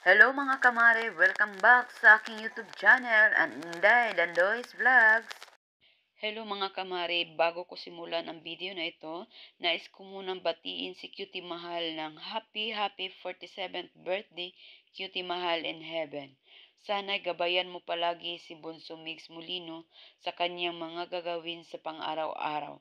Hello mga kamare! Welcome back sa aking YouTube channel, and Inday Dandoy's Vlogs! Hello mga kamare! Bago ko simulan ang video na ito, nais ko munang batiin si Cutie Mahal ng Happy Happy 47th Birthday, Cutie Mahal in Heaven. Sana gabayan mo palagi si Bonso Mix Molino sa kanyang mga gagawin sa pang-araw-araw.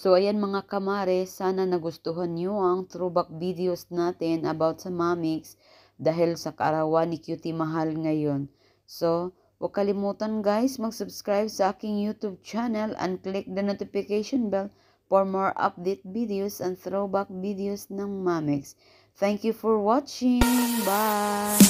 So ayan mga kamare, sana nagustuhan nyo ang throwback videos natin about sa Mamix dahil sa karawan ni Cutie Mahal ngayon. So, huwag kalimutan guys mag-subscribe sa aking YouTube channel and click the notification bell for more update videos and throwback videos ng Mamix. Thank you for watching. Bye!